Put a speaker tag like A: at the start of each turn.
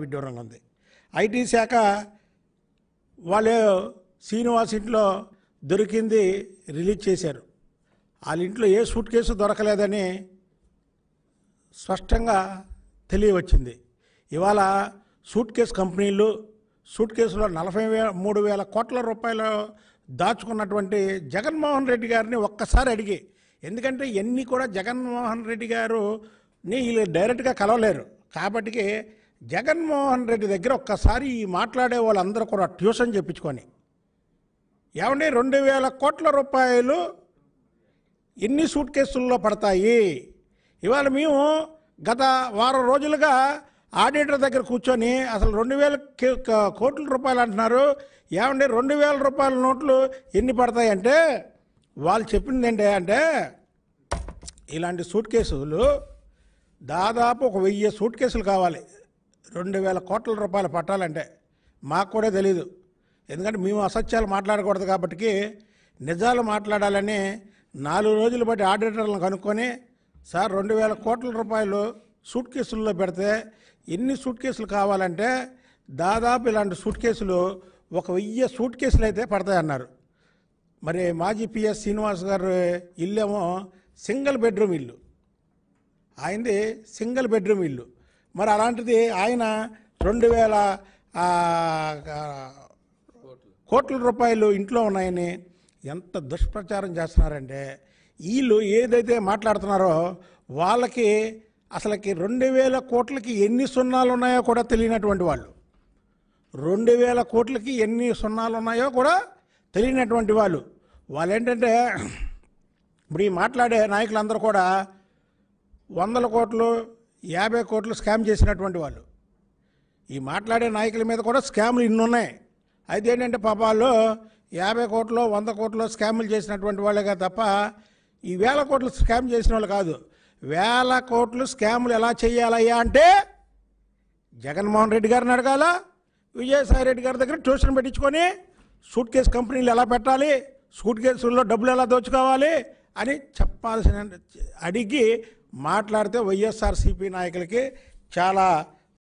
A: విడ్డూరంగా ఉంది ఐటీ శాఖ వాళ్ళు శ్రీనివాస్ ఇంట్లో దొరికింది రిలీజ్ చేశారు వాళ్ళ ఇంట్లో ఏ సూట్ కేసు దొరకలేదని స్పష్టంగా తెలియవచ్చింది ఇవాళ సూట్ కేసు కంపెనీలు సూట్ కేసులో నలభై వే మూడు వేల కోట్ల రూపాయలు దాచుకున్నటువంటి జగన్మోహన్ రెడ్డి గారిని ఒక్కసారి అడిగి ఎందుకంటే ఇవన్నీ కూడా జగన్మోహన్ రెడ్డి గారుని వీళ్ళు డైరెక్ట్గా కలవలేరు కాబట్టి జగన్మోహన్ రెడ్డి దగ్గర ఒక్కసారి మాట్లాడే వాళ్ళందరూ కూడా ట్యూషన్ చెప్పించుకొని ఏమండి రెండు వేల కోట్ల రూపాయలు ఎన్ని సూట్ కేసుల్లో పడతాయి ఇవాళ మేము గత వారం రోజులుగా ఆడిటర్ దగ్గర కూర్చొని అసలు రెండు వేల కోట్ల రూపాయలు అంటున్నారు ఏమండి రెండు వేల రూపాయల నోట్లు ఎన్ని పడతాయి అంటే వాళ్ళు చెప్పింది ఏంటి అంటే ఇలాంటి సూట్ కేసులు దాదాపు ఒక వెయ్యి సూట్ కేసులు కావాలి రెండు వేల కోట్ల రూపాయలు పట్టాలంటే మాకు కూడా తెలీదు ఎందుకంటే మేము అసత్యాలు మాట్లాడకూడదు కాబట్టి నిజాలు మాట్లాడాలని నాలుగు రోజులు బట్టి ఆడిటర్లను కనుక్కొని సార్ రెండు వేల కోట్ల రూపాయలు సూట్ కేసుల్లో పెడితే ఎన్ని సూట్ కేసులు కావాలంటే దాదాపు ఇలాంటి సూట్ కేసులు ఒక వెయ్యి సూట్ కేసులు అయితే పడతాయన్నారు మరి మాజీ పిఎస్ శ్రీనివాస్ గారు ఇల్లేమో సింగిల్ బెడ్రూమ్ ఇల్లు ఆయనది సింగిల్ బెడ్రూమ్ ఇల్లు మరి అలాంటిది ఆయన రెండు వేల కోట్ల రూపాయలు ఇంట్లో ఉన్నాయని ఎంత దుష్ప్రచారం చేస్తున్నారంటే వీళ్ళు ఏదైతే మాట్లాడుతున్నారో వాళ్ళకి అసలుకి రెండు వేల కోట్లకి ఎన్ని సున్నాలు ఉన్నాయో కూడా తెలియనటువంటి వాళ్ళు రెండు వేల కోట్లకి ఎన్ని సున్నాలు ఉన్నాయో కూడా తెలియనటువంటి వాళ్ళు వాళ్ళు ఏంటంటే ఇప్పుడు ఈ మాట్లాడే నాయకులందరూ కూడా వందల కోట్లు యాభై కోట్లు స్కామ్ చేసినటువంటి వాళ్ళు ఈ మాట్లాడే నాయకుల మీద కూడా స్కాములు ఇన్ని ఉన్నాయి అయితే ఏంటంటే పాపాలు యాభై కోట్లు వంద కోట్లు స్కాములు చేసినటువంటి వాళ్ళేగా తప్ప ఈ వేల కోట్లు స్కామ్ చేసిన వాళ్ళు కాదు వేల కోట్లు స్కాములు ఎలా చేయాలయ్యా అంటే జగన్మోహన్ రెడ్డి గారిని అడగాల విజయసాయి రెడ్డి గారి దగ్గర ట్యూషన్ పెట్టించుకొని సూట్ కేసు కంపెనీలు ఎలా పెట్టాలి సూట్ కేసుల్లో డబ్బులు ఎలా దోచుకోవాలి అని చెప్పాల్సిన అడిగి మాట్లాడితే వైఎస్ఆర్సీపీ నాయకులకి చాలా